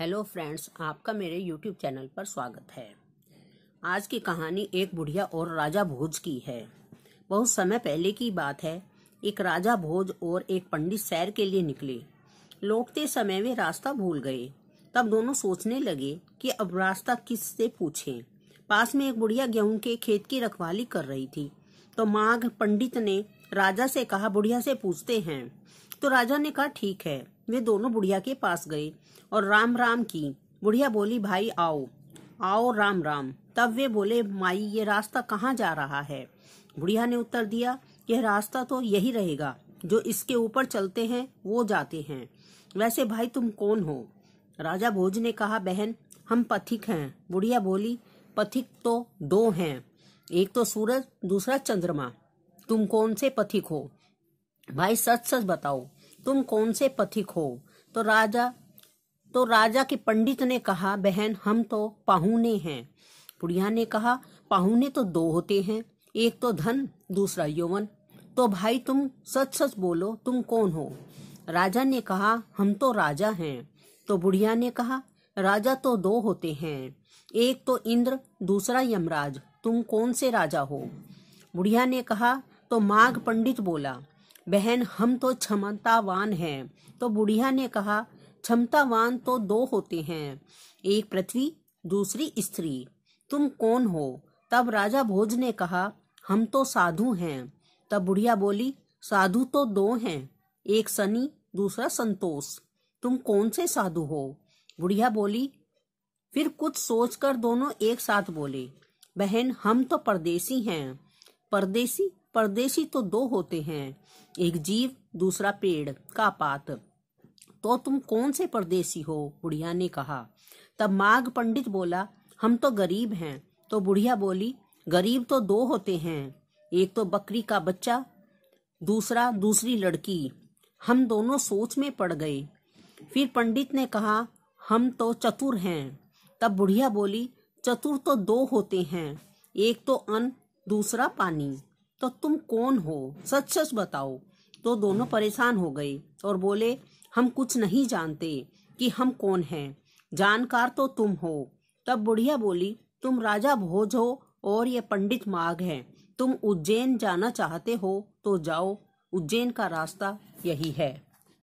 hello friends आपका मेरे YouTube channel पर स्वागत है आज की कहानी एक बुढ़िया और राजा भोज की है बहुत समय पहले की बात है एक राजा भोज और एक पंडित सैर के लिए निकले लौटते समय वे रास्ता भूल गए तब दोनों सोचने लगे कि अब रास्ता किस से पूछें पास में एक बुढ़िया गेहूं के खेत की रखवाली कर रही थी तो माघ पंडित ने राजा से कहा बुढ़िया से पूछते हैं तो राजा ने कहा ठीक है वे दोनों बुढ़िया के पास गए और राम राम की बुढ़िया बोली भाई आओ आओ राम राम तब वे बोले माई ये रास्ता कहाँ जा रहा है बुढ़िया ने उत्तर दिया यह रास्ता तो यही रहेगा जो इसके ऊपर चलते हैं वो जाते हैं वैसे भाई तुम कौन हो राजा भोज ने कहा बहन हम पथिक हैं बुढ़िया बोली पथिक तो दो हैं एक तो सूरज दूसरा चंद्रमा तुम कौन से पथिक हो भाई सच सच बताओ तुम कौन से पथिक हो तो राजा तो राजा के पंडित ने कहा बहन हम तो पाहुने हैं बुढ़िया ने कहा पाहुने तो दो होते हैं एक तो धन दूसरा यौवन तो भाई तुम सच सच बोलो तुम कौन हो राजा ने कहा हम तो राजा हैं तो बुढ़िया ने कहा राजा तो दो होते हैं एक तो इंद्र दूसरा यमराज तुम कौन से राजा हो बुढ़िया ने कहा तो माघ पंडित बोला बहन हम तो क्षमतावान हैं तो बुढ़िया ने कहा क्षमतावान तो दो होते हैं एक पृथ्वी दूसरी स्त्री तुम कौन हो तब राजा भोज ने कहा हम तो साधु हैं तब बुढ़िया बोली साधु तो दो हैं एक सनी दूसरा संतोष तुम कौन से साधु हो बुढ़िया बोली फिर कुछ सोचकर दोनों एक साथ बोले बहन हम तो परदेसी हैं परदेसी परदेशी तो दो होते हैं एक जीव दूसरा पेड़ का पात तो तुम कौन से परदेशी हो बुढ़िया ने कहा तब माघ पंडित बोला हम तो गरीब हैं तो बुढ़िया बोली गरीब तो दो होते हैं एक तो बकरी का बच्चा दूसरा दूसरी लड़की हम दोनों सोच में पड़ गए फिर पंडित ने कहा हम तो चतुर हैं तब बुढ़िया बोली चतुर तो दो होते हैं एक तो अन्न दूसरा पानी तो तुम कौन हो सच सच बताओ तो दोनों परेशान हो गए और बोले हम कुछ नहीं जानते कि हम कौन हैं जानकार तो तुम हो तब बुढ़िया बोली तुम राजा भोज हो और ये पंडित माघ हैं तुम उज्जैन जाना चाहते हो तो जाओ उज्जैन का रास्ता यही है